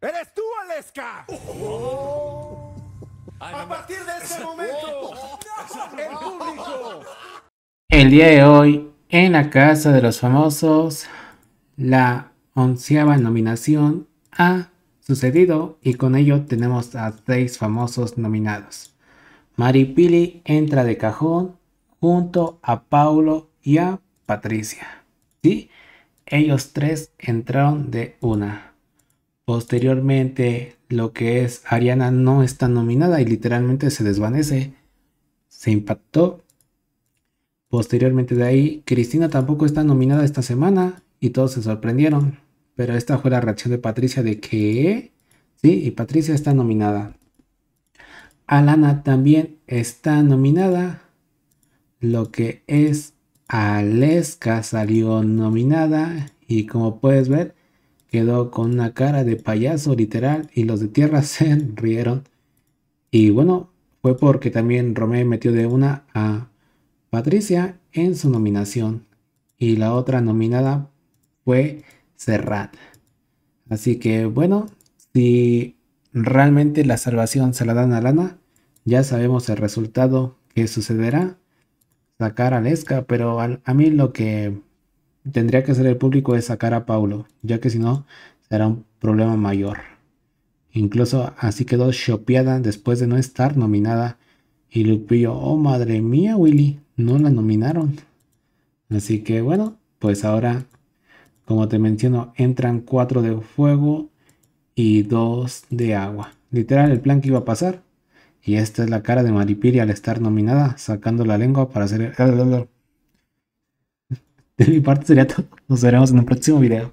¡Eres tú, Aleska! a partir de ese momento, el público. El día de hoy, en la Casa de los Famosos, la onceava nominación ha sucedido y con ello tenemos a seis famosos nominados. Mari Pili entra de cajón junto a Paulo y a Patricia. ¿Sí? Ellos tres entraron de una. Posteriormente, lo que es Ariana no está nominada y literalmente se desvanece. Se impactó. Posteriormente de ahí, Cristina tampoco está nominada esta semana y todos se sorprendieron. Pero esta fue la reacción de Patricia de que... Sí, y Patricia está nominada. Alana también está nominada. Lo que es Aleska salió nominada. Y como puedes ver, quedó con una cara de payaso literal y los de tierra se rieron. Y bueno, fue porque también Romé metió de una a Patricia en su nominación y la otra nominada fue Serrat. Así que bueno, si realmente la salvación se la dan a Lana, ya sabemos el resultado que sucederá. Sacar a Lesca, pero a mí lo que tendría que ser el público de sacar a Paulo, ya que si no será un problema mayor. Incluso así quedó chopeada después de no estar nominada. Y Lupillo, oh madre mía, Willy, no la nominaron. Así que bueno, pues ahora, como te menciono, entran cuatro de fuego y dos de agua. Literal, el plan que iba a pasar. Y esta es la cara de Maripiri al estar nominada, sacando la lengua para hacer. El... De mi parte sería todo. Nos veremos en un próximo video.